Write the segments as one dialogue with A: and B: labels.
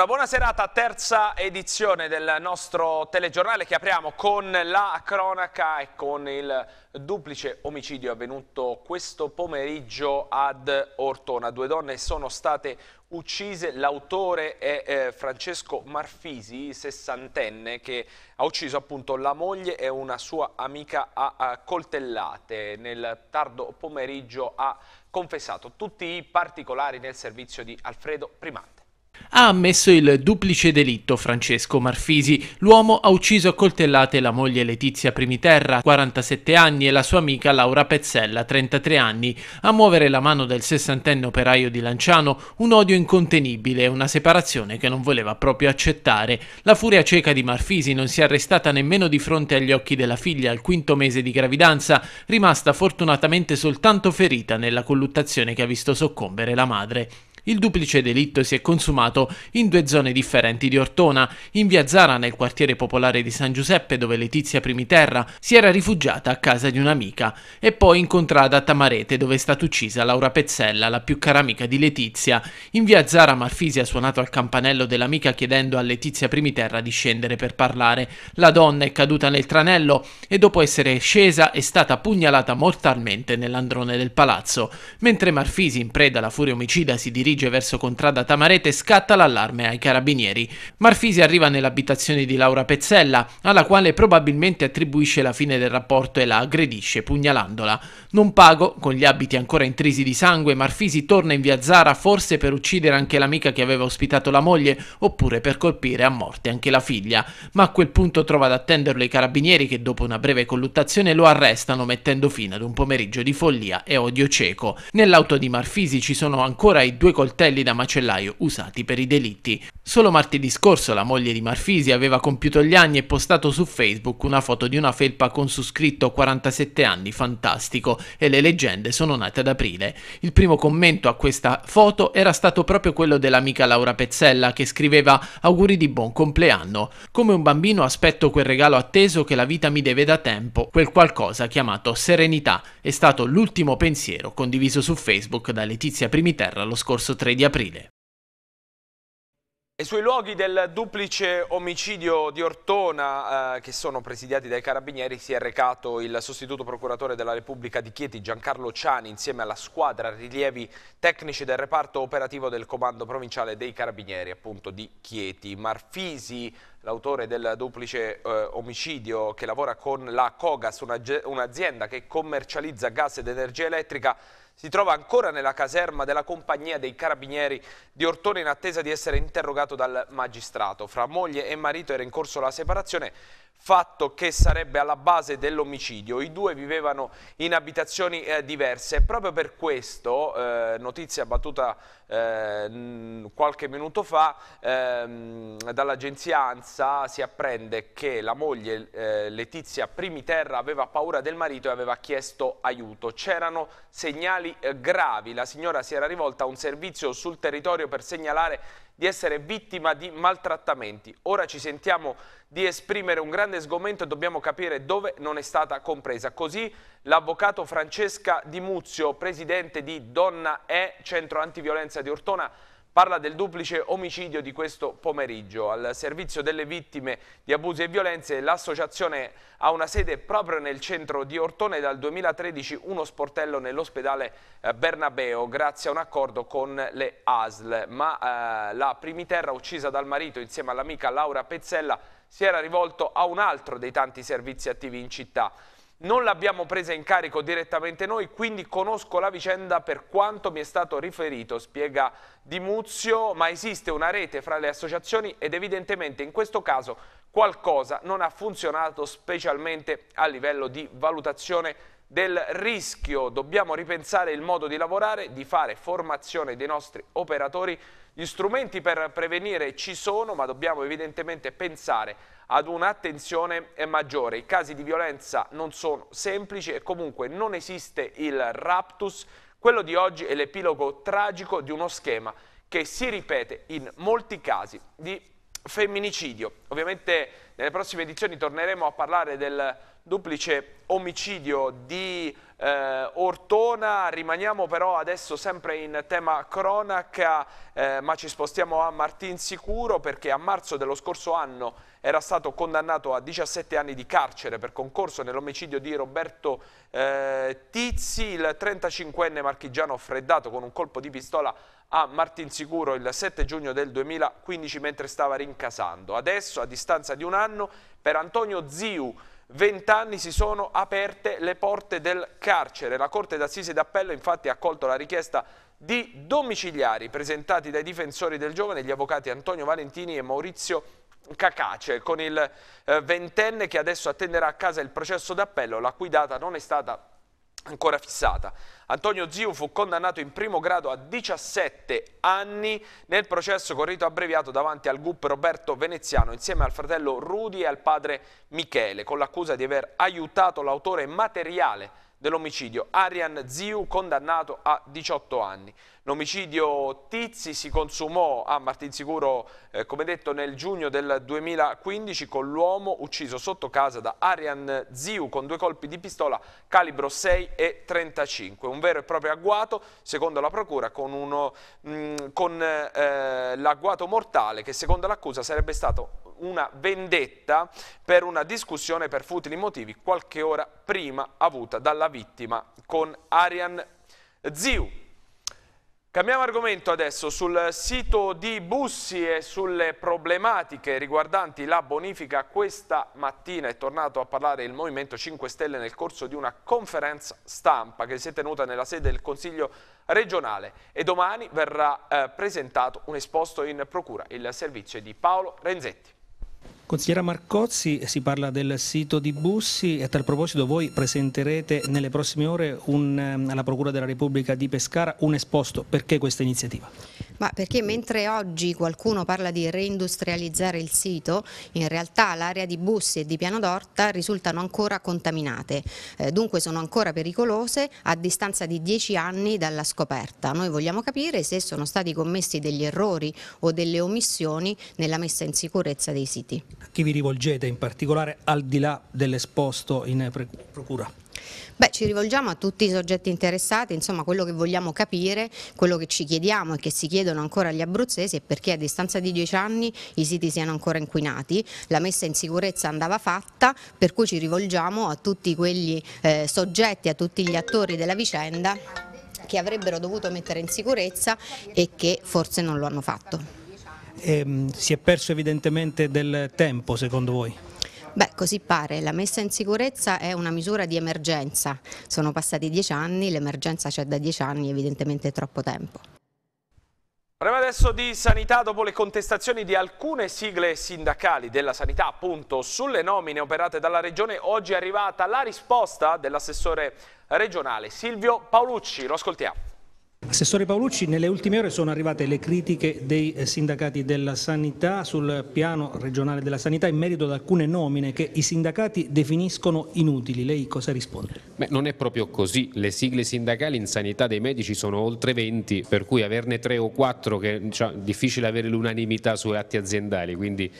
A: Una buona serata, terza edizione del nostro telegiornale che apriamo con la cronaca e con il duplice omicidio avvenuto questo pomeriggio ad Ortona. Due donne sono state uccise, l'autore è eh, Francesco Marfisi, sessantenne, che ha ucciso appunto la moglie e una sua amica a, a coltellate. Nel tardo pomeriggio ha confessato tutti i particolari nel servizio di Alfredo Primante
B: ha ammesso il duplice delitto Francesco Marfisi. L'uomo ha ucciso a coltellate la moglie Letizia Primiterra, 47 anni, e la sua amica Laura Pezzella, 33 anni. A muovere la mano del sessantenne operaio di Lanciano, un odio incontenibile e una separazione che non voleva proprio accettare. La furia cieca di Marfisi non si è arrestata nemmeno di fronte agli occhi della figlia al quinto mese di gravidanza, rimasta fortunatamente soltanto ferita nella colluttazione che ha visto soccombere la madre. Il duplice delitto si è consumato in due zone differenti di Ortona, in via Zara nel quartiere popolare di San Giuseppe dove Letizia Primiterra si era rifugiata a casa di un'amica e poi incontrata a Tamarete dove è stata uccisa Laura Pezzella, la più cara amica di Letizia. In via Zara Marfisi ha suonato al campanello dell'amica chiedendo a Letizia Primiterra di scendere per parlare. La donna è caduta nel tranello e dopo essere scesa è stata pugnalata mortalmente nell'androne del palazzo, mentre Marfisi in preda alla furia omicida si dirige dirige verso contrada Tamarete scatta l'allarme ai carabinieri. Marfisi arriva nell'abitazione di Laura Pezzella, alla quale probabilmente attribuisce la fine del rapporto e la aggredisce pugnalandola. Non pago, con gli abiti ancora intrisi di sangue, Marfisi torna in via Zara forse per uccidere anche l'amica che aveva ospitato la moglie oppure per colpire a morte anche la figlia, ma a quel punto trova ad attenderlo i carabinieri che dopo una breve colluttazione lo arrestano mettendo fine ad un pomeriggio di follia e odio cieco. Nell'auto di Marfisi ci sono ancora i due coltelli da macellaio usati per i delitti. Solo martedì scorso la moglie di Marfisi aveva compiuto gli anni e postato su Facebook una foto di una felpa con su scritto 47 anni, fantastico, e le leggende sono nate ad aprile. Il primo commento a questa foto era stato proprio quello dell'amica Laura Pezzella che scriveva auguri di buon compleanno. Come un bambino aspetto quel regalo atteso che la vita mi deve da tempo, quel qualcosa chiamato serenità. È stato l'ultimo pensiero condiviso su Facebook da Letizia Primiterra lo scorso scorso 3 di aprile.
A: E sui luoghi del duplice omicidio di Ortona, eh, che sono presidiati dai carabinieri, si è recato il sostituto procuratore della Repubblica di Chieti, Giancarlo Ciani, insieme alla squadra rilievi tecnici del reparto operativo del comando provinciale dei carabinieri, appunto di Chieti. Marfisi, l'autore del duplice eh, omicidio, che lavora con la Cogas, un'azienda che commercializza gas ed energia elettrica, si trova ancora nella caserma della compagnia dei carabinieri di Ortone in attesa di essere interrogato dal magistrato. Fra moglie e marito era in corso la separazione fatto che sarebbe alla base dell'omicidio. I due vivevano in abitazioni eh, diverse e proprio per questo, eh, notizia battuta eh, qualche minuto fa, ehm, dall'agenzia ANSA si apprende che la moglie eh, Letizia Primiterra aveva paura del marito e aveva chiesto aiuto. C'erano segnali eh, gravi, la signora si era rivolta a un servizio sul territorio per segnalare di essere vittima di maltrattamenti. Ora ci sentiamo di esprimere un grande sgomento e dobbiamo capire dove non è stata compresa. Così l'avvocato Francesca Di Muzio, presidente di Donna E, Centro Antiviolenza di Ortona, parla del duplice omicidio di questo pomeriggio. Al servizio delle vittime di abusi e violenze l'associazione ha una sede proprio nel centro di Ortone dal 2013 uno sportello nell'ospedale eh, Bernabeo grazie a un accordo con le ASL, ma eh, la primiterra uccisa dal marito insieme all'amica Laura Pezzella si era rivolto a un altro dei tanti servizi attivi in città. Non l'abbiamo presa in carico direttamente noi, quindi conosco la vicenda per quanto mi è stato riferito, spiega Di Muzio, ma esiste una rete fra le associazioni ed evidentemente in questo caso qualcosa non ha funzionato specialmente a livello di valutazione del rischio. Dobbiamo ripensare il modo di lavorare, di fare formazione dei nostri operatori gli strumenti per prevenire ci sono, ma dobbiamo evidentemente pensare ad un'attenzione maggiore. I casi di violenza non sono semplici e comunque non esiste il raptus. Quello di oggi è l'epilogo tragico di uno schema che si ripete in molti casi di femminicidio. Ovviamente nelle prossime edizioni torneremo a parlare del duplice omicidio di eh, Ortona, rimaniamo però adesso sempre in tema cronaca eh, ma ci spostiamo a Martinsicuro perché a marzo dello scorso anno era stato condannato a 17 anni di carcere per concorso nell'omicidio di Roberto eh, Tizzi, il 35enne marchigiano freddato con un colpo di pistola a Martinsicuro il 7 giugno del 2015 mentre stava rincasando. Adesso, a distanza di un anno, per Antonio Ziu, vent'anni si sono aperte le porte del carcere. La Corte d'Assise d'Appello infatti ha accolto la richiesta di domiciliari presentati dai difensori del giovane, gli avvocati Antonio Valentini e Maurizio Cacace, con il eh, ventenne che adesso attenderà a casa il processo d'appello, la cui data non è stata ancora fissata. Antonio Ziu fu condannato in primo grado a 17 anni nel processo con rito abbreviato davanti al GUP Roberto Veneziano insieme al fratello Rudi e al padre Michele con l'accusa di aver aiutato l'autore materiale dell'omicidio Arian Ziu condannato a 18 anni. L'omicidio Tizi si consumò a Martinsicuro, eh, come detto, nel giugno del 2015 con l'uomo ucciso sotto casa da Arian Ziu con due colpi di pistola calibro 6 e 35. Un vero e proprio agguato, secondo la procura, con, uno, mh, mm, con eh, l'agguato mortale che secondo l'accusa sarebbe stato una vendetta per una discussione per futili motivi qualche ora prima avuta dalla vittima con Arian Ziu. Cambiamo argomento adesso sul sito di Bussi e sulle problematiche riguardanti la bonifica. Questa mattina è tornato a parlare il Movimento 5 Stelle nel corso di una conferenza stampa che si è tenuta nella sede del Consiglio regionale e domani verrà eh, presentato un esposto in procura, il servizio di Paolo Renzetti.
C: Consigliera Marcozzi, si parla del sito di Bussi e a tal proposito voi presenterete nelle prossime ore un, ehm, alla Procura della Repubblica di Pescara un esposto. Perché questa iniziativa?
D: Ma perché mentre oggi qualcuno parla di reindustrializzare il sito, in realtà l'area di Bussi e di Piano d'Orta risultano ancora contaminate, eh, dunque sono ancora pericolose a distanza di 10 anni dalla scoperta. Noi vogliamo capire se sono stati commessi degli errori o delle omissioni nella messa in sicurezza dei siti.
C: A chi vi rivolgete in particolare al di là dell'esposto in procura?
D: Beh, ci rivolgiamo a tutti i soggetti interessati, insomma quello che vogliamo capire, quello che ci chiediamo e che si chiedono ancora agli abruzzesi è perché a distanza di dieci anni i siti siano ancora inquinati, la messa in sicurezza andava fatta, per cui ci rivolgiamo a tutti quegli eh, soggetti, a tutti gli attori della vicenda che avrebbero dovuto mettere in sicurezza e che forse non lo hanno fatto.
C: Eh, si è perso evidentemente del tempo secondo voi?
D: Beh, così pare. La messa in sicurezza è una misura di emergenza. Sono passati dieci anni, l'emergenza c'è da dieci anni, evidentemente è troppo tempo.
A: Parliamo adesso di sanità dopo le contestazioni di alcune sigle sindacali della sanità appunto sulle nomine operate dalla regione oggi è arrivata la risposta dell'assessore regionale Silvio Paolucci, lo ascoltiamo.
C: Assessore Paolucci, nelle ultime ore sono arrivate le critiche dei eh, sindacati della sanità sul piano regionale della sanità in merito ad alcune nomine che i sindacati definiscono inutili. Lei cosa risponde?
E: Beh, non è proprio così. Le sigle sindacali in sanità dei medici sono oltre 20, per cui averne 3 o 4 che cioè, è difficile avere l'unanimità su atti aziendali, quindi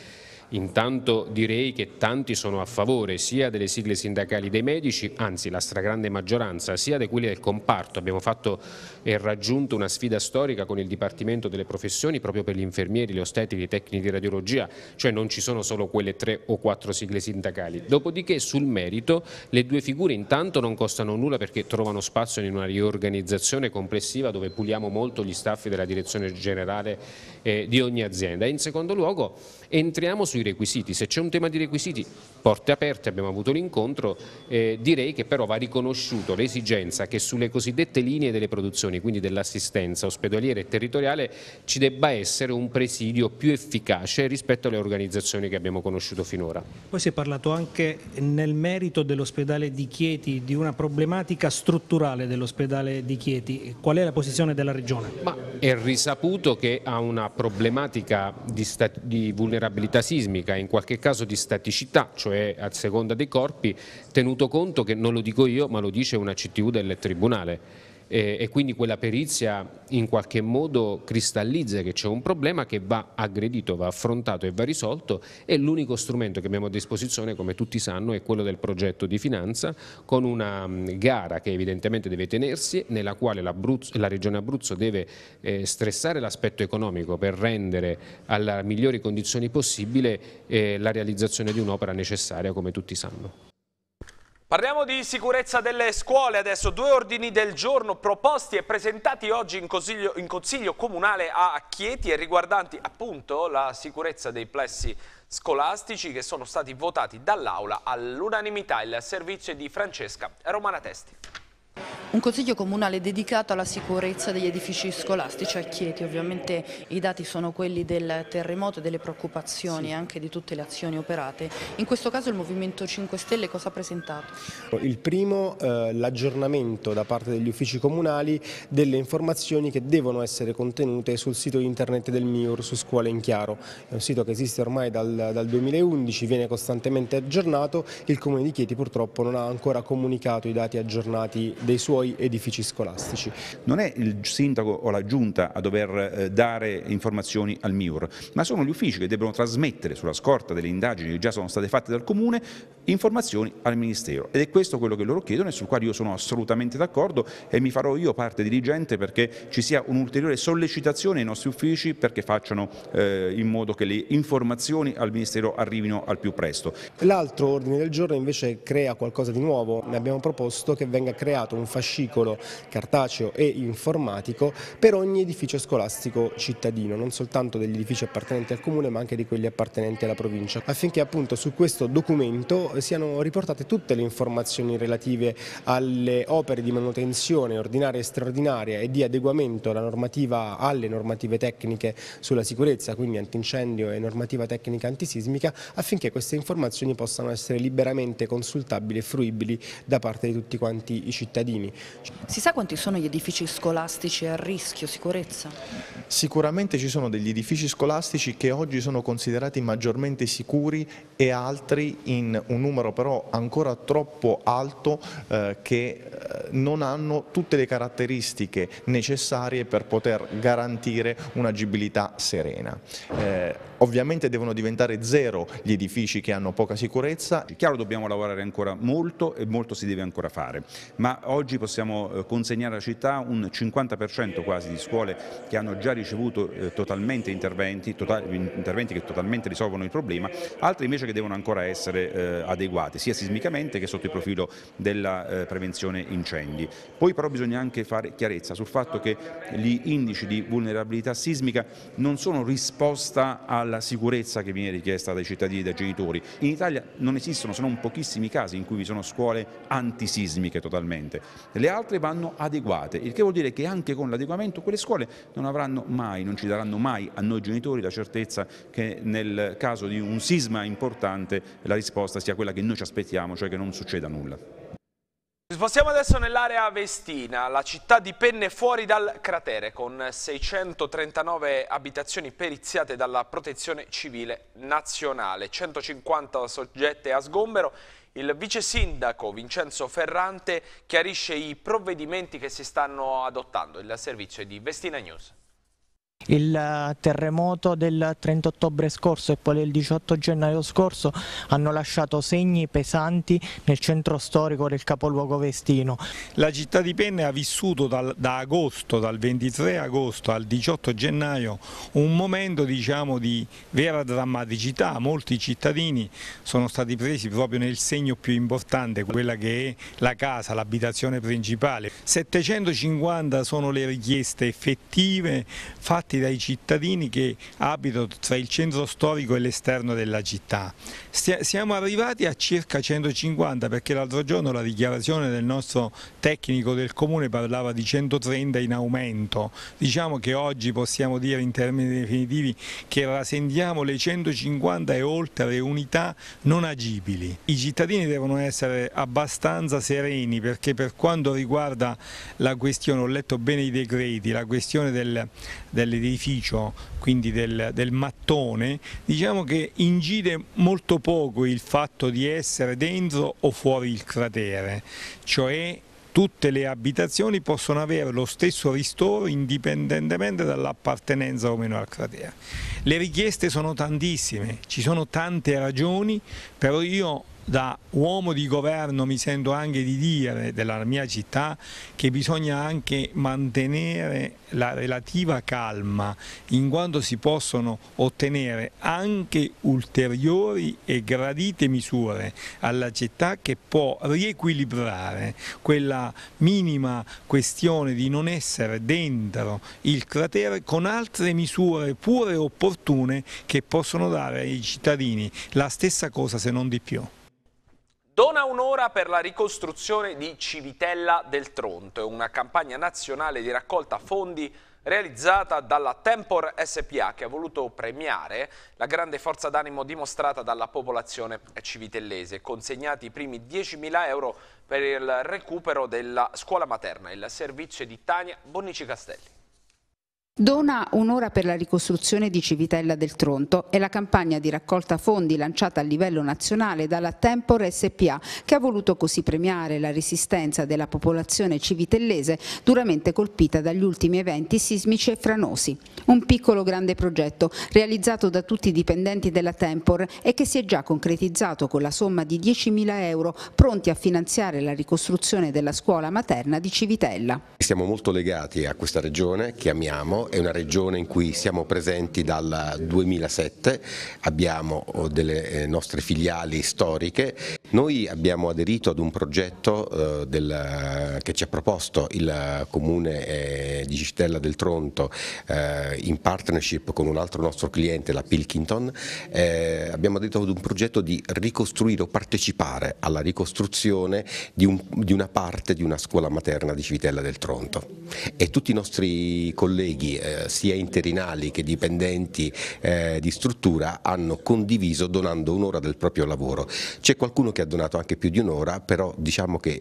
E: Intanto direi che tanti sono a favore sia delle sigle sindacali dei medici, anzi la stragrande maggioranza, sia di quelli del comparto. Abbiamo fatto e raggiunto una sfida storica con il Dipartimento delle professioni proprio per gli infermieri, gli ostetici, i tecnici di radiologia, cioè non ci sono solo quelle tre o quattro sigle sindacali. Dopodiché sul merito le due figure intanto non costano nulla perché trovano spazio in una riorganizzazione complessiva dove puliamo molto gli staff della direzione generale eh, di ogni azienda. in secondo luogo entriamo sui requisiti, se c'è un tema di requisiti porte aperte, abbiamo avuto l'incontro, eh, direi che però va riconosciuto l'esigenza che sulle cosiddette linee delle produzioni prestazioni, quindi dell'assistenza ospedaliera e territoriale, ci debba essere un presidio più efficace rispetto alle organizzazioni che abbiamo conosciuto finora.
C: Poi si è parlato anche nel merito dell'ospedale di Chieti, di una problematica strutturale dell'ospedale di Chieti. Qual è la posizione della Regione? Ma
E: è risaputo che ha una problematica di, di vulnerabilità sismica, in qualche caso di staticità, cioè a seconda dei corpi, tenuto conto che non lo dico io ma lo dice una CTU del Tribunale eh, e quindi quella perizia in qualche modo cristallizza che c'è un problema che va aggredito, va affrontato e va risolto e l'unico strumento che abbiamo a disposizione come tutti sanno è quello del progetto di finanza con una mm, gara che evidentemente deve tenersi nella quale la regione Abruzzo deve eh, stressare l'aspetto economico per rendere alle migliori condizioni possibile eh, la realizzazione di un'opera necessaria come tutti sanno.
A: Parliamo di sicurezza delle scuole adesso, due ordini del giorno proposti e presentati oggi in consiglio, in consiglio, comunale a Chieti e riguardanti appunto la sicurezza dei plessi scolastici che sono stati votati dall'Aula all'unanimità. Il servizio di Francesca Romana Testi.
F: Un consiglio comunale dedicato alla sicurezza degli edifici scolastici a Chieti, ovviamente i dati sono quelli del terremoto e delle preoccupazioni sì. anche di tutte le azioni operate. In questo caso il Movimento 5 Stelle cosa ha presentato?
G: Il primo, eh, l'aggiornamento da parte degli uffici comunali delle informazioni che devono essere contenute sul sito internet del MIUR su Scuola in Chiaro. È un sito che esiste ormai dal, dal 2011, viene costantemente aggiornato, il Comune di Chieti purtroppo non ha ancora comunicato i dati aggiornati dei suoi edifici scolastici.
H: Non è il sindaco o la giunta a dover eh, dare informazioni al MIUR, ma sono gli uffici che debbono trasmettere sulla scorta delle indagini che già sono state fatte dal Comune informazioni al Ministero ed è questo quello che loro chiedono e sul quale io sono assolutamente d'accordo e mi farò io parte dirigente perché ci sia un'ulteriore sollecitazione ai nostri uffici perché facciano eh, in modo che le informazioni al Ministero arrivino al più presto.
G: L'altro ordine del giorno invece crea qualcosa di nuovo, ne abbiamo proposto che venga creato stampato un fascicolo cartaceo e informatico per ogni edificio scolastico cittadino, non soltanto degli edifici appartenenti al comune ma anche di quelli appartenenti alla provincia, affinché appunto su questo documento siano riportate tutte le informazioni relative alle opere di manutenzione ordinaria e straordinaria e di adeguamento normativa, alle normative tecniche sulla sicurezza, quindi antincendio e normativa tecnica antisismica, affinché queste informazioni possano essere liberamente consultabili e fruibili da parte di tutti quanti i cittadini cittadini.
F: Si sa quanti sono gli edifici scolastici a rischio sicurezza?
G: Sicuramente ci sono degli edifici scolastici che oggi sono considerati
I: maggiormente sicuri e altri in un numero però ancora troppo alto eh, che eh, non hanno tutte le caratteristiche necessarie per poter garantire un'agibilità serena. Eh, ovviamente devono
H: diventare zero gli edifici che hanno poca sicurezza. È chiaro dobbiamo lavorare ancora molto e molto si deve ancora fare, ma oggi possiamo eh, consegnare alla città un 50% quasi di scuole che hanno già ricevuto eh, totalmente interventi, totali, interventi che totalmente risolvono il problema, altre invece che devono ancora essere eh, adeguate sia sismicamente che sotto il profilo della prevenzione incendi. Poi però bisogna anche fare chiarezza sul fatto che gli indici di vulnerabilità sismica non sono risposta alla sicurezza che viene richiesta dai cittadini e dai genitori. In Italia non esistono, se non pochissimi casi in cui vi sono scuole antisismiche totalmente adeguate, le altre vanno adeguate, il che vuol dire che anche con l'adeguamento quelle scuole non avranno mai, non ci daranno mai a noi genitori la certezza che nel caso di un sisma importante la risposta sia quella che noi ci aspettiamo, cioè che non succeda nulla.
A: Spostiamo adesso nell'area Vestina, la città di Penne fuori dal cratere con 639 abitazioni periziate dalla protezione civile nazionale, 150 soggette a sgombero il vice sindaco Vincenzo Ferrante chiarisce i provvedimenti che si stanno adottando. Il servizio è di Vestina News.
J: Il eh, terremoto del 30 ottobre scorso e poi del 18 gennaio scorso hanno lasciato segni pesanti nel centro storico del capoluogo vestino.
K: La città di Penne ha vissuto dal, da agosto, dal 23 agosto al 18 gennaio, un momento diciamo, di vera drammaticità. Molti cittadini sono stati presi proprio nel segno più importante, quella che è la casa, l'abitazione principale. 750 sono le richieste effettive fatte fatti dai cittadini che abitano tra il centro storico e l'esterno della città. Siamo arrivati a circa 150 perché l'altro giorno la dichiarazione del nostro tecnico del comune parlava di 130 in aumento. Diciamo che oggi possiamo dire in termini definitivi che rasendiamo le 150 e oltre unità non agibili. I cittadini devono essere abbastanza sereni perché per quanto riguarda la questione, ho letto bene i decreti, la questione del, delle dell'edificio, quindi del, del mattone, diciamo che incide molto poco il fatto di essere dentro o fuori il cratere, cioè tutte le abitazioni possono avere lo stesso ristoro indipendentemente dall'appartenenza o meno al cratere. Le richieste sono tantissime, ci sono tante ragioni, però io da uomo di governo mi sento anche di dire della mia città che bisogna anche mantenere la relativa calma in quanto si possono ottenere anche ulteriori e gradite misure alla città che può riequilibrare quella minima questione di non essere dentro il cratere con altre misure pure opportune che possono dare ai cittadini la stessa cosa se non di più.
A: Dona un'ora per la ricostruzione di Civitella del Tronto, una campagna nazionale di raccolta fondi realizzata dalla Tempor SPA che ha voluto premiare la grande forza d'animo dimostrata dalla popolazione civitellese, consegnati i primi 10.000 euro per il recupero della scuola materna, il servizio di Tania Bonnici Castelli.
F: Dona un'ora per la ricostruzione di Civitella del Tronto e la campagna di raccolta fondi lanciata a livello nazionale dalla Tempor SPA che ha voluto così premiare la resistenza della popolazione civitellese duramente colpita dagli ultimi eventi sismici e franosi. Un piccolo grande progetto realizzato da tutti i dipendenti della Tempor e che si è già concretizzato con la somma di 10.000 euro pronti a finanziare la ricostruzione della scuola materna di Civitella.
I: Siamo molto legati a questa regione che amiamo è una regione in cui siamo presenti dal 2007, abbiamo eh, delle eh, nostre filiali storiche. Noi abbiamo aderito ad un progetto eh, del, eh, che ci ha proposto il comune eh, di Cistella del Tronto eh, in partnership con un altro nostro cliente, la Pilkington. abbiamo aderito ad un progetto di ricostruire o partecipare alla ricostruzione di, un, di una parte di una scuola materna di Civitella del Tronto e tutti i nostri colleghi eh, sia interinali che dipendenti eh, di struttura hanno condiviso donando un'ora del proprio lavoro. C'è qualcuno che ha donato anche più di un'ora, però diciamo che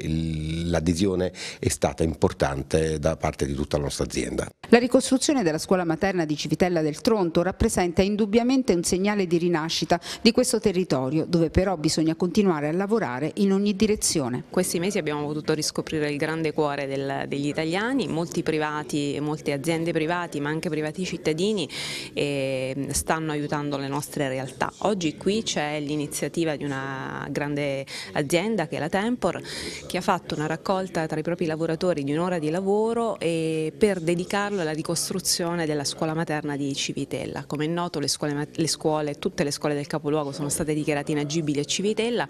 I: l'adesione è stata importante da parte di tutta la nostra azienda.
F: La ricostruzione della scuola materna di Civitella del Tronto rappresenta indubbiamente un segnale di rinascita di questo territorio, dove però bisogna continuare a lavorare in ogni direzione.
L: Questi mesi abbiamo potuto riscoprire il grande cuore del, degli italiani, molti privati e molte aziende private privati ma anche privati cittadini eh, stanno aiutando le nostre realtà. Oggi qui c'è l'iniziativa di una grande azienda che è la Tempor che ha fatto una raccolta tra i propri lavoratori di un'ora di lavoro per dedicarlo alla ricostruzione della scuola materna di Civitella. Come è noto le scuole, le scuole, tutte le scuole del capoluogo sono state dichiarate inagibili a Civitella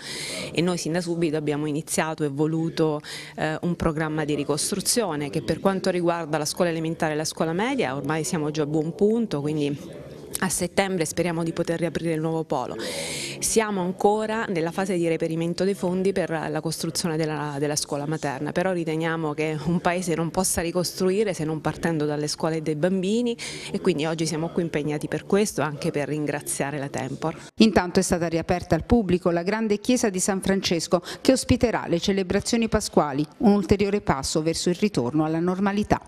L: e noi sin da subito abbiamo iniziato e voluto eh, un programma di ricostruzione che per quanto riguarda la scuola elementare e la scuola media media, ormai siamo già a buon punto, quindi a settembre speriamo di poter riaprire il nuovo polo. Siamo ancora nella fase di reperimento dei fondi per la costruzione della, della, scuola materna, però riteniamo che un paese non possa ricostruire se non partendo dalle scuole dei bambini e quindi oggi siamo qui impegnati per questo, anche per ringraziare la Tempor.
F: Intanto è stata riaperta al pubblico la grande chiesa di San Francesco che ospiterà
L: le celebrazioni
F: pasquali, un ulteriore passo verso il ritorno alla normalità.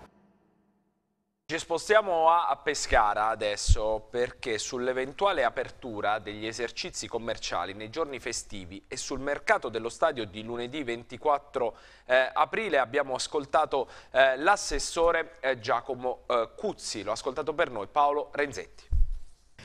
A: Ci spostiamo a Pescara adesso perché sull'eventuale apertura degli esercizi commerciali nei giorni festivi e sul mercato dello stadio di lunedì 24 eh, aprile abbiamo ascoltato eh, l'assessore eh, Giacomo eh, Cuzzi, lo ascoltato per noi Paolo Renzetti.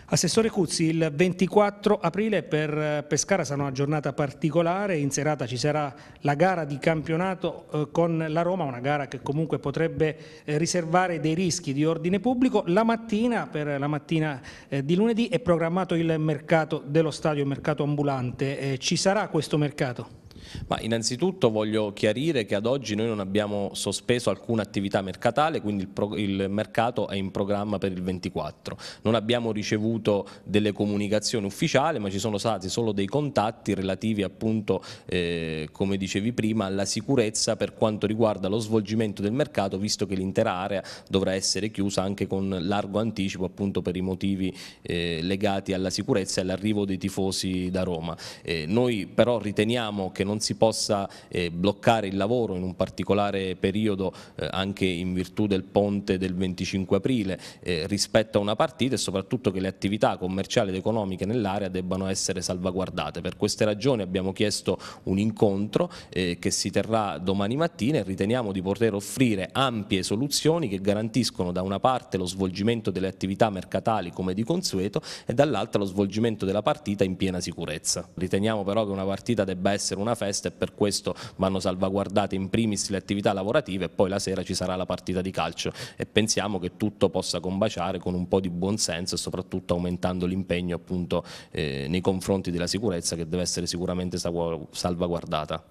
C: Assessore Cuzzi, il 24 aprile per eh, Pescara sarà una giornata particolare, in serata ci sarà la gara di campionato eh, con la Roma, una gara che comunque potrebbe eh, riservare dei rischi di ordine pubblico. La mattina, per la mattina di lunedì, è programmato il mercato dello stadio, il mercato ambulante. Ci sarà questo mercato?
M: Ma innanzitutto voglio chiarire che ad oggi noi non abbiamo sospeso alcuna attività mercatale, quindi il, pro, il mercato è in programma per il 24. Non abbiamo ricevuto delle comunicazioni ufficiali, ma ci sono stati solo dei contatti relativi appunto, eh, come dicevi prima, alla sicurezza per quanto riguarda lo svolgimento del mercato, visto che l'intera area dovrà essere chiusa anche con largo anticipo appunto per i motivi eh, legati alla sicurezza e all'arrivo dei tifosi da Roma. Eh, noi però riteniamo che non non si possa eh, bloccare il lavoro in un particolare periodo eh, anche in virtù del ponte del 25 aprile eh, rispetto a una partita e soprattutto che le attività commerciali ed economiche nell'area debbano essere salvaguardate. Per queste ragioni abbiamo chiesto un incontro eh, che si terrà domani mattina e riteniamo di poter offrire ampie soluzioni che garantiscono da una parte lo svolgimento delle attività mercatali come di consueto e dall'altra lo svolgimento della partita in piena sicurezza. Riteniamo però che una partita debba essere una festa festa e per questo vanno salvaguardate in primis le attività lavorative e poi la sera ci sarà la partita di calcio e pensiamo che tutto possa combaciare con un po' di buonsenso e soprattutto aumentando l'impegno appunto eh, nei confronti della sicurezza che deve essere sicuramente salvaguardata.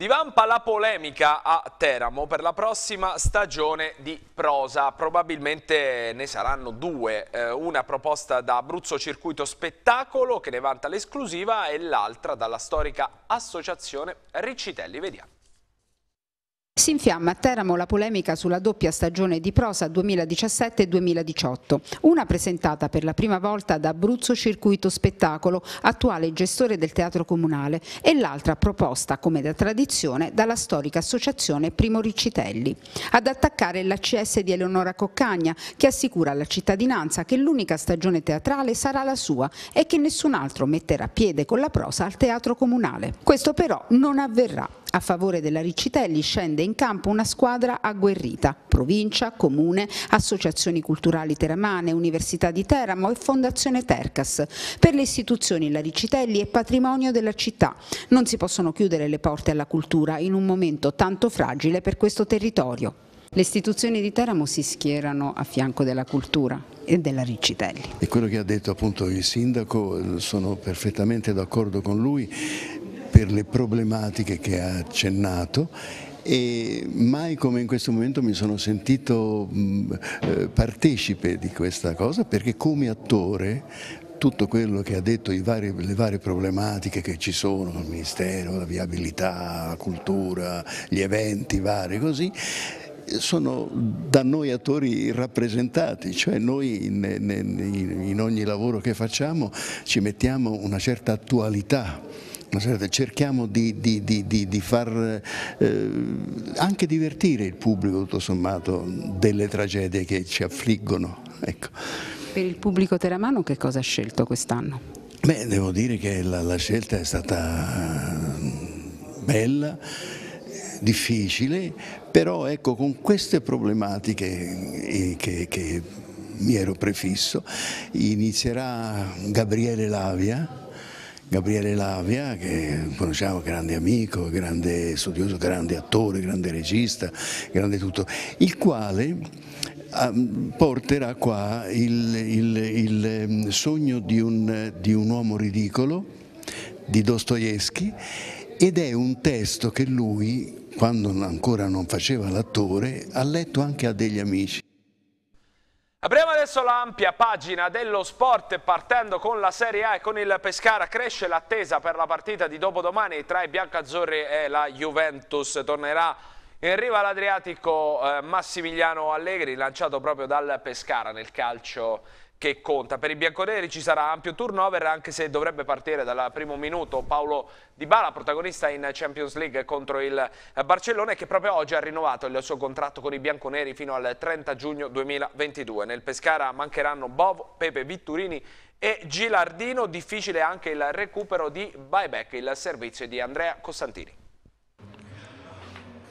A: Divampa la polemica a Teramo per la prossima stagione di prosa, probabilmente ne saranno due, eh, una proposta da Abruzzo Circuito Spettacolo che ne vanta l'esclusiva e l'altra dalla storica associazione Riccitelli, vediamo.
F: Si infiamma a Teramo la polemica sulla doppia stagione di prosa 2017-2018, una presentata per la prima volta da Abruzzo Circuito Spettacolo, attuale gestore del Teatro Comunale, e l'altra proposta, come da tradizione, dalla storica associazione Primo Riccitelli. Ad attaccare l'ACS di Eleonora Coccagna, che assicura alla cittadinanza che l'unica stagione teatrale sarà la sua e che nessun altro metterà piede con la prosa al Teatro Comunale. Questo però non avverrà. A favore della Riccitelli scende in campo una squadra agguerrita, provincia, comune, associazioni culturali teramane, Università di Teramo e Fondazione Tercas. Per le istituzioni la Riccitelli è patrimonio della città. Non si possono chiudere le porte alla cultura in un momento tanto fragile per questo territorio. Le istituzioni di Teramo si schierano a fianco della cultura e della Riccitelli.
N: E quello che ha detto appunto il sindaco, eh, sono perfettamente d'accordo con lui per le problematiche che ha accennato e mai come in questo momento mi sono sentito mm, eh, partecipe di questa cosa perché come attore tutto quello che ha detto vari, le varie problematiche che ci sono, il Ministero, la viabilità, la cultura, gli eventi vari così, sono da noi attori rappresentati, cioè noi in, in, in ogni lavoro che facciamo ci mettiamo una certa attualità cerchiamo di, di, di, di far eh, anche divertire il pubblico tutto sommato delle tragedie che ci affliggono. Ecco.
F: Per il pubblico teramano che cosa ha scelto quest'anno?
N: Beh, devo dire che la, la scelta è stata eh, bella, difficile, però ecco, con queste problematiche eh, che, che mi ero prefisso inizierà Gabriele Lavia Gabriele Lavia, che conosciamo, grande amico, grande studioso, grande attore, grande regista, grande tutto, il quale ehm, porterà qua il, il, il ehm, sogno di un, di un uomo ridicolo, di Dostoevsky, ed è un testo che lui, quando ancora non faceva l'attore, ha letto anche a degli amici.
A: Apriamo adesso l'ampia pagina dello sport partendo con la Serie A e con il Pescara. Cresce l'attesa per la partita di dopodomani tra i biancazzurri e la Juventus. Tornerà in riva all'Adriatico eh, Massimiliano Allegri lanciato proprio dal Pescara nel calcio che conta. Per i bianconeri ci sarà ampio turnover anche se dovrebbe partire dal primo minuto Paolo Di Bala, protagonista in Champions League contro il Barcellona che proprio oggi ha rinnovato il suo contratto con i bianconeri fino al 30 giugno 2022. Nel Pescara mancheranno Bov, Pepe Vitturini e Gilardino, difficile anche il recupero di buyback, il servizio di Andrea Costantini.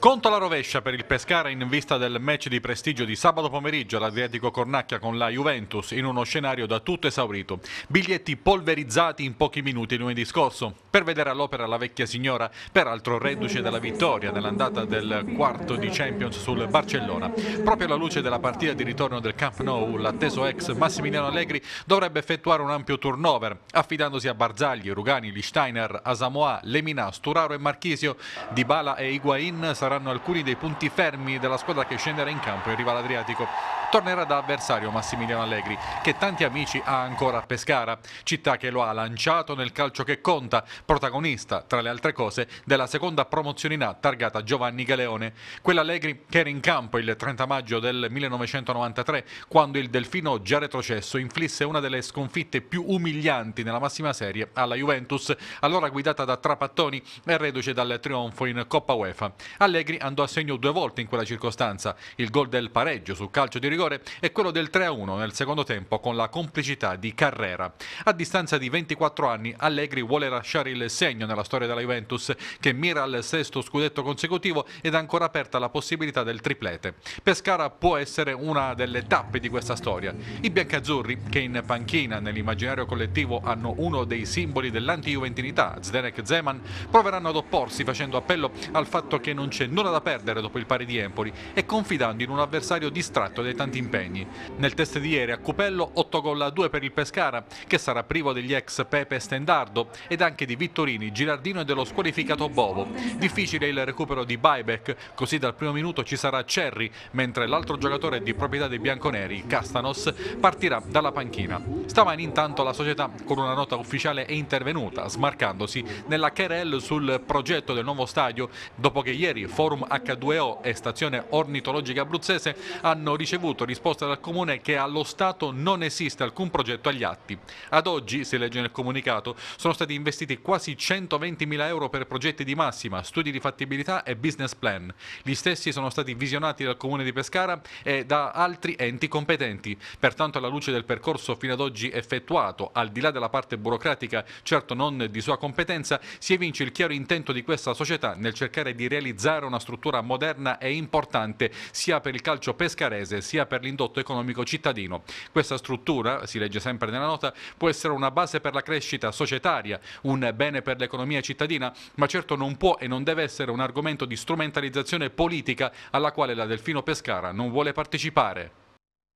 O: Conto alla rovescia per il Pescara in vista del match di prestigio di sabato pomeriggio all'Adriatico Cornacchia con la Juventus in uno scenario da tutto esaurito. Biglietti polverizzati in pochi minuti lunedì scorso per vedere all'opera la vecchia signora, peraltro reduce dalla vittoria nell'andata del quarto di Champions sul Barcellona. Proprio alla luce della partita di ritorno del Camp Nou, l'atteso ex Massimiliano Allegri dovrebbe effettuare un ampio turnover, affidandosi a Barzagli, Rugani, Listeiner, Asamoah, Lemina, Sturaro e Marchisio, Dybala e Higuain saranno saranno alcuni dei punti fermi della squadra che scenderà in campo il rivale adriatico tornerà da avversario Massimiliano Allegri, che tanti amici ha ancora a Pescara, città che lo ha lanciato nel calcio che conta, protagonista, tra le altre cose, della seconda promozione in A targata Giovanni Galeone. Quella che era in campo il 30 maggio del 1993, quando il Delfino, già retrocesso, inflisse una delle sconfitte più umilianti nella massima serie alla Juventus, allora guidata da Trapattoni e reduce dal trionfo in Coppa UEFA. Allegri andò a segno due volte in quella circostanza, il gol del pareggio sul calcio di rigore rigore e quello del 3-1 nel secondo tempo con la complicità di Carrera. A distanza di 24 anni Allegri vuole lasciare il segno nella storia della Juventus che mira al sesto scudetto consecutivo ed è ancora aperta la possibilità del triplete. Pescara può essere una delle tappe di questa storia. I biancazzurri che in panchina nell'immaginario collettivo hanno uno dei simboli dell'anti-juventinità, Zdenek Zeman, proveranno ad opporsi facendo appello al fatto che non c'è nulla da perdere dopo il pari di Empoli e confidando in un avversario distratto dai tanti importanti impegni. Nel test di ieri a Cupello 8 gol a 2 per il Pescara, che sarà privo degli ex Pepe e Stendardo ed anche di Vittorini, Girardino e dello squalificato Bovo. Difficile il recupero di Buyback, così dal primo minuto ci sarà Cerri, mentre l'altro giocatore di proprietà dei bianconeri, Castanos, partirà dalla panchina. Stamani intanto la società con una nota ufficiale è intervenuta, smarcandosi nella querel sul progetto del nuovo stadio, dopo che ieri Forum H2O e Stazione Ornitologica Abruzzese hanno ricevuto ricevuto risposta dal Comune che allo Stato non esiste alcun progetto agli atti. Ad oggi, si legge nel comunicato, sono stati investiti quasi 120.000 euro per progetti di massima, studi di fattibilità e business plan. Gli stessi sono stati visionati dal Comune di Pescara e da altri enti competenti. Pertanto, alla luce del percorso fino ad oggi effettuato, al di là della parte burocratica, certo non di sua competenza, si evince il chiaro intento di questa società nel cercare di realizzare una struttura moderna e importante sia per il calcio pescarese sia per per l'indotto economico cittadino. Questa struttura, si legge sempre nella nota, può essere una base per la crescita societaria, un bene per l'economia cittadina, ma certo non può e non deve essere un argomento di strumentalizzazione politica alla quale la Delfino Pescara non vuole partecipare.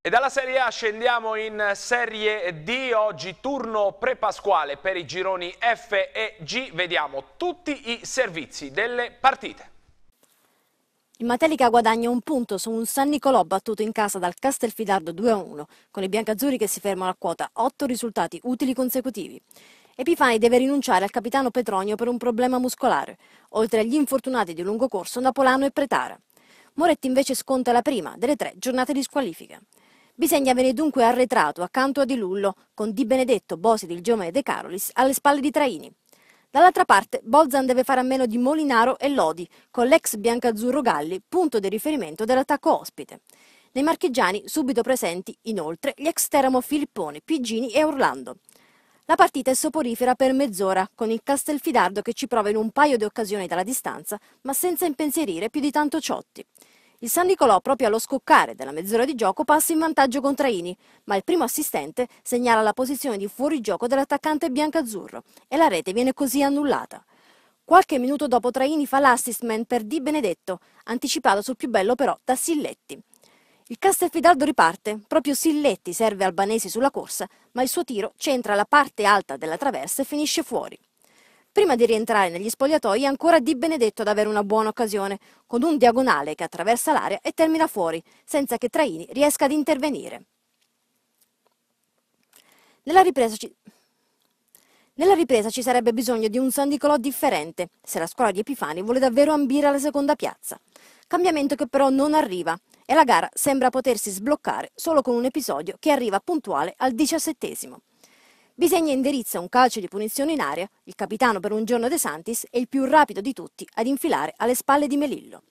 A: E dalla Serie A scendiamo in Serie D, oggi turno prepasquale per i gironi F e G, vediamo tutti i servizi delle partite.
P: Il Matelica guadagna un punto su un San Nicolò battuto in casa dal Castelfidardo 2-1, con i biancazzurri che si fermano a quota 8 risultati utili consecutivi. Epifani deve rinunciare al capitano Petronio per un problema muscolare, oltre agli infortunati di lungo corso Napolano e Pretara. Moretti invece sconta la prima delle tre giornate di squalifica. Bisogna viene dunque arretrato accanto a Di Lullo, con Di Benedetto, Bosi, il giovane De Carolis, alle spalle di Traini. Dall'altra parte, Bolzan deve fare a meno di Molinaro e Lodi, con l'ex biancazzurro Galli, punto di riferimento dell'attacco ospite. Nei marchigiani, subito presenti, inoltre, gli ex Teramo Filipponi, Pigini e Orlando. La partita è soporifera per mezz'ora, con il Castelfidardo che ci prova in un paio di occasioni dalla distanza, ma senza impensierire più di tanto Ciotti. Il San Nicolò proprio allo scoccare della mezz'ora di gioco passa in vantaggio con Traini, ma il primo assistente segnala la posizione di fuorigioco dell'attaccante biancazzurro e la rete viene così annullata. Qualche minuto dopo Traini fa l'assist per Di Benedetto, anticipato sul più bello però da Silletti. Il Castelfidardo riparte, proprio Silletti serve Albanesi sulla corsa, ma il suo tiro centra la parte alta della traversa e finisce fuori. Prima di rientrare negli spogliatoi è ancora Di Benedetto ad avere una buona occasione, con un diagonale che attraversa l'area e termina fuori, senza che Traini riesca ad intervenire. Nella ripresa ci... Nella ripresa ci sarebbe bisogno di un San Nicolò differente, se la scuola di Epifani vuole davvero ambire alla seconda piazza. Cambiamento che però non arriva e la gara sembra potersi sbloccare solo con un episodio che arriva puntuale al diciassettesimo. Bisegna indirizza un calcio di punizione in aria, il capitano per un giorno De Santis è il più rapido di tutti ad infilare alle spalle di Melillo.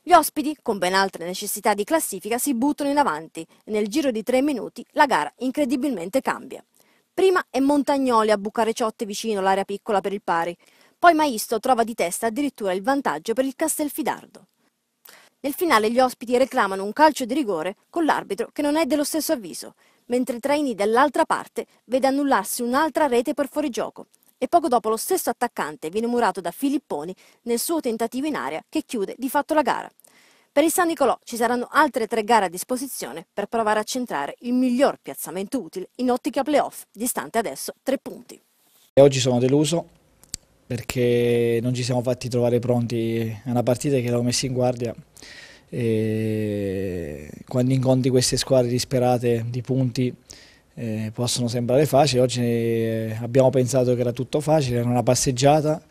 P: Gli ospiti, con ben altre necessità di classifica, si buttano in avanti e nel giro di tre minuti la gara incredibilmente cambia. Prima è Montagnoli a bucare ciotte vicino l'area piccola per il pari, poi Maisto trova di testa addirittura il vantaggio per il Castelfidardo. Nel finale gli ospiti reclamano un calcio di rigore con l'arbitro che non è dello stesso avviso, mentre traini dall'altra parte vede annullarsi un'altra rete per fuorigioco. E poco dopo lo stesso attaccante viene murato da Filipponi nel suo tentativo in area che chiude di fatto la gara. Per il San Nicolò ci saranno altre tre gare a disposizione per provare a centrare il miglior piazzamento utile in ottica playoff, distante adesso tre punti.
J: E oggi sono deluso perché non ci siamo fatti trovare pronti a una partita che l'ho messa in guardia e quando incontri queste squadre disperate di punti eh, possono sembrare facili, oggi eh, abbiamo pensato che era tutto facile, era una passeggiata,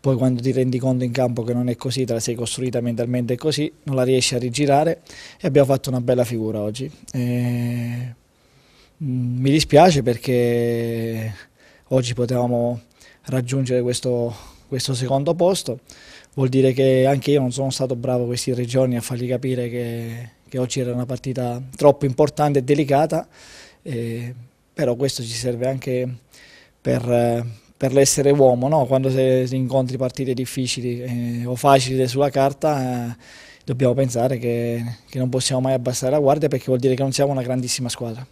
J: poi quando ti rendi conto in campo che non è così, te la sei costruita mentalmente così, non la riesci a rigirare e abbiamo fatto una bella figura oggi. E... Mm, mi dispiace perché oggi potevamo raggiungere questo, questo secondo posto, vuol dire che anche io non sono stato bravo questi tre giorni a fargli capire che, che oggi era una partita troppo importante e delicata, eh, però questo ci serve anche per, per l'essere uomo, no? quando si incontri partite difficili eh, o facili sulla carta eh, dobbiamo pensare che, che non possiamo mai abbassare la guardia perché vuol dire che non siamo una grandissima squadra.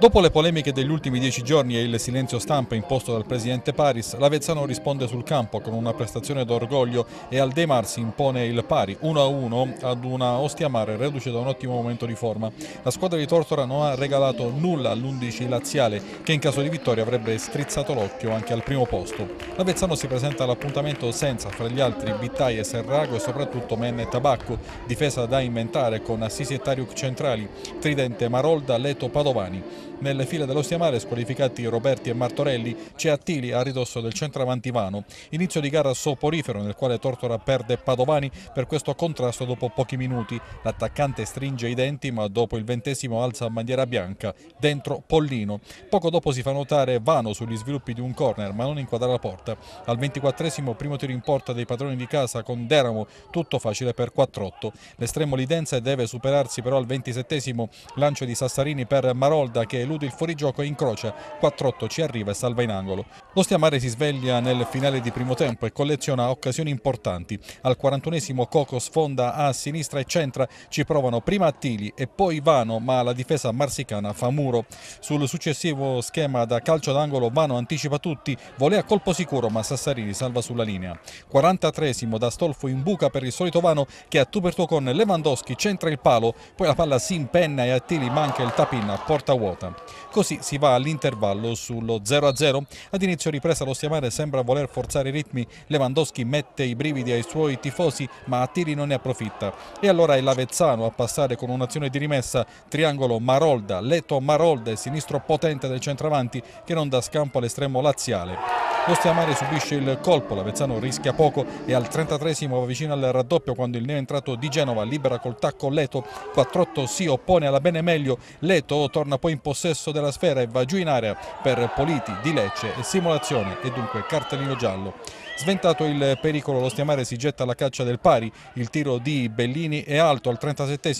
O: Dopo le polemiche degli ultimi dieci giorni e il silenzio stampa imposto dal presidente Paris, l'Avezzano risponde sul campo con una prestazione d'orgoglio e al Demar si impone il pari 1-1 ad una ostia mare reduce da un ottimo momento di forma. La squadra di Tortora non ha regalato nulla all'11 laziale che in caso di vittoria avrebbe strizzato l'occhio anche al primo posto. L'Avezzano si presenta all'appuntamento senza fra gli altri e Serrago e soprattutto Menne e Tabacco, difesa da inventare con Assisi e Tariuk centrali, Tridente, Marolda, Leto, Padovani. Nelle file dell'Ostia Mare squalificati Roberti e Martorelli c'è Attili a ridosso del centravanti Vano. Inizio di gara soporifero nel quale Tortora perde Padovani per questo contrasto dopo pochi minuti. L'attaccante stringe i denti ma dopo il ventesimo alza bandiera bianca. Dentro Pollino. Poco dopo si fa notare Vano sugli sviluppi di un corner ma non inquadra la porta. Al ventiquattresimo primo tiro in porta dei padroni di casa con Deramo tutto facile per 4-8. L'estremo Lidenza deve superarsi però al ventisettesimo lancio di Sassarini per Marolda che è elude il fuorigioco e incrocia, 4-8 ci arriva e salva in angolo. Lo Stiamare si sveglia nel finale di primo tempo e colleziona occasioni importanti. Al 41esimo Coco sfonda a sinistra e centra, ci provano prima Attili e poi Vano, ma la difesa marsicana fa muro. Sul successivo schema da calcio d'angolo Vano anticipa tutti, volea colpo sicuro ma Sassarini salva sulla linea. 43esimo da Stolfo in buca per il solito Vano che a tu per tu con Lewandowski centra il palo, poi la palla si impenna e Attili manca il tapin a porta vuota. Così si va all'intervallo sullo 0-0. Ad inizio ripresa lo Stiamare sembra voler forzare i ritmi, Lewandowski mette i brividi ai suoi tifosi ma a tiri non ne approfitta. E allora è l'Avezzano a passare con un'azione di rimessa, triangolo Marolda, Leto Marolda e sinistro potente del centravanti che non dà scampo all'estremo laziale. Lo Stiamare subisce il colpo, l'Avezzano rischia poco e al 33 va vicino al raddoppio quando il neoentrato di Genova libera col tacco Leto, 4-8 si oppone alla bene meglio, Leto torna poi in possesso possesso della sfera e va giù in area per Politi, Di Lecce e simulazione e dunque cartellino giallo. Sventato il pericolo, lo stiamare si getta alla caccia del pari, il tiro di Bellini è alto al 37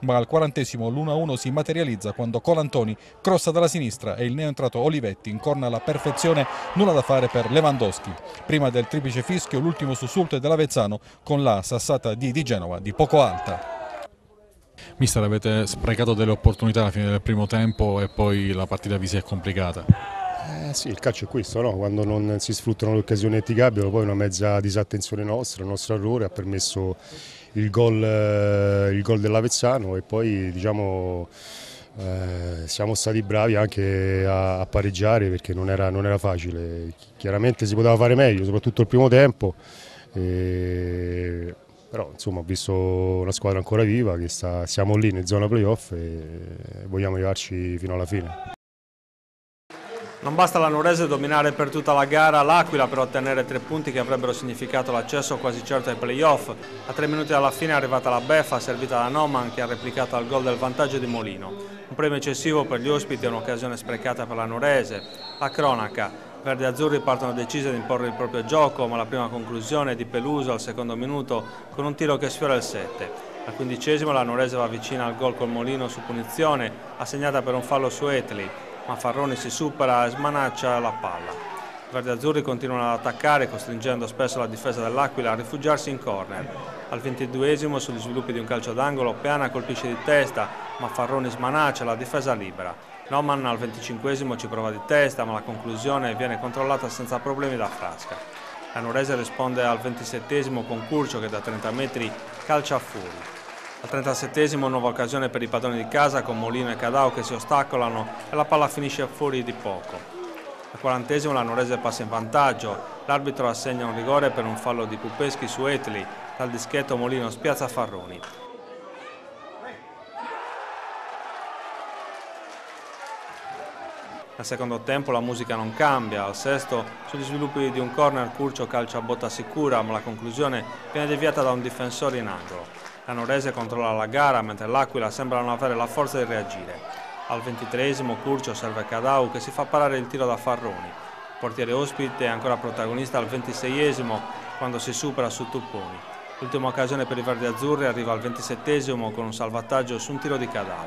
O: ma al 40 l'1-1 si materializza quando Colantoni crossa dalla sinistra e il neoentrato Olivetti incorna alla perfezione, nulla da fare per Lewandowski. Prima del triplice fischio l'ultimo sussulto è dell'Avezzano con la sassata di Di Genova di poco alta. Mister, avete sprecato delle opportunità alla fine del primo tempo e poi la partita vi si è complicata.
G: Eh sì, il calcio è questo, no? quando non si sfruttano le occasioni che ti capitano, poi una mezza disattenzione nostra, il nostro errore ha permesso il gol, eh, gol dell'Avezzano e poi diciamo, eh, siamo stati bravi anche a, a pareggiare perché non era, non era, facile, chiaramente si poteva fare meglio, soprattutto il primo tempo. E però insomma ho visto la squadra ancora viva, che sta, siamo lì in zona playoff e vogliamo arrivarci fino alla fine.
Q: Non basta la Norese dominare per tutta la gara l'Aquila per ottenere tre punti che avrebbero significato l'accesso quasi certo ai playoff. A tre minuti dalla fine è arrivata la beffa servita da Noman che ha replicato al gol del vantaggio di Molino. Un premio eccessivo per gli ospiti e un'occasione sprecata per la Norese. La cronaca. Verdi Azzurri partono decise ad imporre il proprio gioco, ma la prima conclusione è di Peluso al secondo minuto con un tiro che sfiora il 7. Al quindicesimo la Norese va vicina al gol col Molino su punizione, assegnata per un fallo su Etli, ma Farroni si supera e smanaccia la palla. I Verdi Azzurri continuano ad attaccare, costringendo spesso la difesa dell'Aquila a rifugiarsi in corner. Al ventiduesimo, sugli sviluppi di un calcio d'angolo, Peana colpisce di testa, ma Farroni smanaccia la difesa libera. Noman al 25 ci prova di testa ma la conclusione viene controllata senza problemi da Frasca. La Nurese risponde al 27 con Curcio che da 30 metri calcia fuori. Al 37 nuova occasione per i padroni di casa con Molino e Cadao che si ostacolano e la palla finisce fuori di poco. Al 40 la Norese passa in vantaggio, l'arbitro assegna un rigore per un fallo di Pupeschi su Etli, dal dischetto Molino spiazza Farroni. Al secondo tempo la musica non cambia, al sesto sugli sviluppi di un corner Curcio calcia a botta sicura ma la conclusione viene deviata da un difensore in angolo. La Norese controlla la gara mentre l'Aquila sembra non avere la forza di reagire. Al ventitreesimo Curcio serve Cadau che si fa parare il tiro da Farroni. Il portiere ospite è ancora protagonista al ventiseiesimo quando si supera su Tupponi. L'ultima occasione per i verdi azzurri arriva al ventisettesimo con un salvataggio su un tiro di Cadau.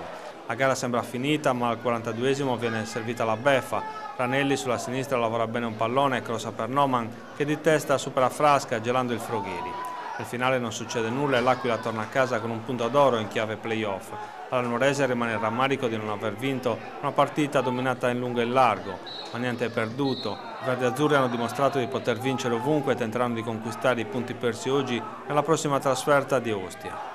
Q: La gara sembra finita ma al 42esimo viene servita la beffa. Ranelli sulla sinistra lavora bene un pallone e crossa per Noman che di testa supera Frasca gelando il Frogheri. Nel finale non succede nulla e l'Aquila torna a casa con un punto d'oro in chiave playoff. L'Almorese rimane il rammarico di non aver vinto una partita dominata in lungo e in largo, ma niente è perduto. I Verdi Azzurri hanno dimostrato di poter vincere ovunque e tenteranno di conquistare i punti persi oggi nella prossima trasferta di Ostia.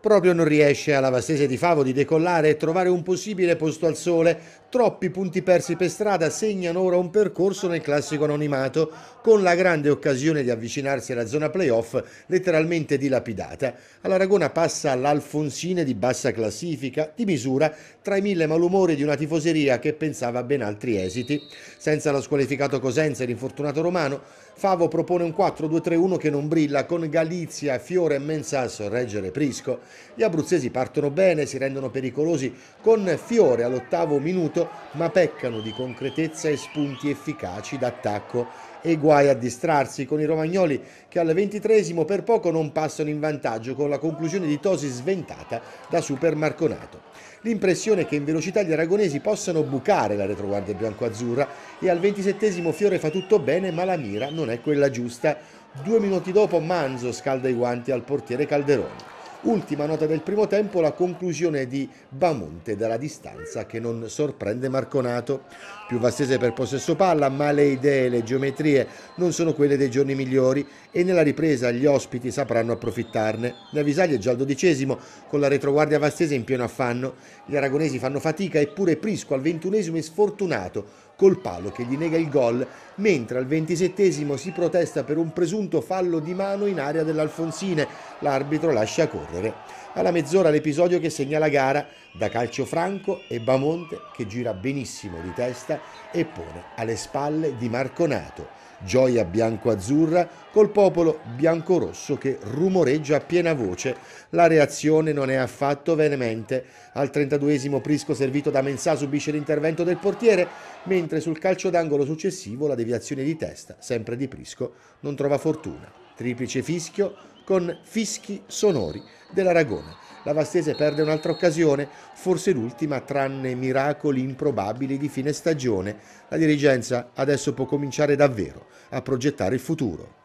I: Proprio non riesce alla Vastese di Favo di decollare e trovare un possibile posto al sole Troppi punti persi per strada segnano ora un percorso nel classico anonimato, con la grande occasione di avvicinarsi alla zona playoff letteralmente dilapidata. All'Aragona passa l'Alfonsine di bassa classifica, di misura, tra i mille malumori di una tifoseria che pensava a ben altri esiti. Senza lo squalificato Cosenza e l'infortunato Romano, Favo propone un 4-2-3-1 che non brilla, con Galizia, Fiore e Mensasso, Reggere Prisco. Gli abruzzesi partono bene, si rendono pericolosi, con Fiore all'ottavo minuto diritto, ma peccano di concretezza e spunti efficaci d'attacco. E guai a distrarsi con i romagnoli che al ventitresimo per poco non passano in vantaggio con la conclusione di Tosi sventata da Super Marconato. L'impressione è che in velocità gli aragonesi possano bucare la retroguardia bianco-azzurra e al ventisettesimo Fiore fa tutto bene ma la mira non è quella giusta. Due minuti dopo Manzo scalda i guanti al portiere Calderoni. Ultima nota del primo tempo, la conclusione di Bamonte dalla distanza che non sorprende Marconato. Più Vastese per possesso palla, ma le idee e le geometrie non sono quelle dei giorni migliori e nella ripresa gli ospiti sapranno approfittarne. La Visaglia è già al dodicesimo con la retroguardia Vastese in pieno affanno. Gli aragonesi fanno fatica eppure Prisco al ventunesimo è sfortunato col palo che gli nega il gol, mentre al ventisettesimo si protesta per un presunto fallo di mano in area dell'Alfonsine. L'arbitro lascia correre. Alla mezz'ora l'episodio che segna la gara da calcio franco e Bamonte che gira benissimo di testa e pone alle spalle di Marconato. Gioia bianco-azzurra col popolo bianco-rosso che rumoreggia a piena voce. La reazione non è affatto venemente. Al 32 esimo Prisco servito da Mensà subisce l'intervento del portiere, mentre sul calcio d'angolo successivo la deviazione di testa, sempre di Prisco, non trova fortuna. Triplice fischio, con fischi sonori dell'Aragona. La Vastese perde un'altra occasione, forse l'ultima tranne miracoli improbabili di fine stagione. La dirigenza adesso può cominciare davvero a progettare il futuro.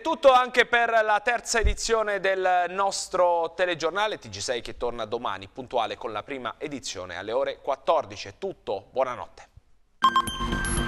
A: tutto anche per la terza edizione del nostro telegiornale TG6 che torna domani puntuale con la prima edizione alle ore 14. È tutto, buonanotte.